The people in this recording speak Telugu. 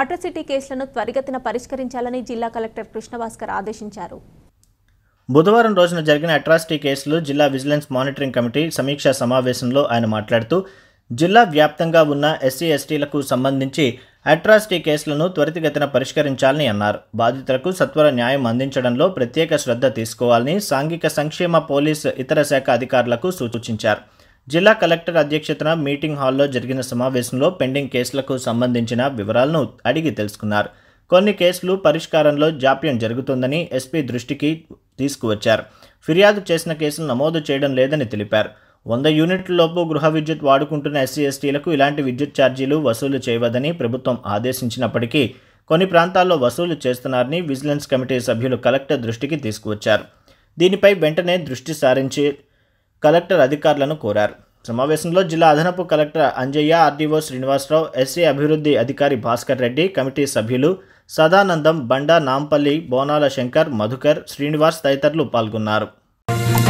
అట్రసిటీ కేసులను త్వరిగతిన పరిష్కరించాలని జిల్లా కలెక్టర్ కృష్ణభాస్కర్ ఆదేశించారు బుధవారం రోజున జరిగిన అట్రాసిటీ కేసులు జిల్లా విజిలెన్స్ మానిటరింగ్ కమిటీ సమీక్షా సమావేశంలో ఆయన మాట్లాడుతూ జిల్లా వ్యాప్తంగా ఉన్న ఎస్సీ ఎస్టీలకు సంబంధించి అట్రాసిటీ కేసులను త్వరితగతిన పరిష్కరించాలని అన్నారు బాధితులకు సత్వర న్యాయం అందించడంలో ప్రత్యేక శ్రద్ధ తీసుకోవాలని సాంఘిక సంక్షేమ పోలీస్ ఇతర శాఖ అధికారులకు సూచించారు జిల్లా కలెక్టర్ అధ్యక్షతన మీటింగ్ హాల్లో జరిగిన సమావేశంలో పెండింగ్ కేసులకు సంబంధించిన వివరాలను అడిగి తెలుసుకున్నారు కొన్ని కేసులు పరిష్కారంలో జాప్యం జరుగుతుందని ఎస్పీ దృష్టికి తీసుకువచ్చారు ఫిర్యాదు చేసిన కేసులు నమోదు చేయడం లేదని తెలిపారు వంద యూనిట్లలోపు గృహ విద్యుత్ వాడుకుంటున్న ఎస్సీ ఎస్టీలకు ఇలాంటి విద్యుత్ ఛార్జీలు వసూలు చేయవదని ప్రభుత్వం ఆదేశించినప్పటికీ కొన్ని ప్రాంతాల్లో వసూలు చేస్తున్నారని విజిలెన్స్ కమిటీ సభ్యులు కలెక్టర్ దృష్టికి తీసుకువచ్చారు దీనిపై వెంటనే దృష్టి సారించి కలెక్టర్ అధికారులను కోరారు సమావేశంలో జిల్లా అదనపు collector Anjaiah RDO Srinivasarao SC అభివృద్ధి అధికారి భాస్కర్ రెడ్డి కమిటీ సభ్యులు సదానందం బండా నాంపల్లి బోనాల శంకర్ మధుకర్ శ్రీనివాస్ తదితరులు పాల్గొన్నారు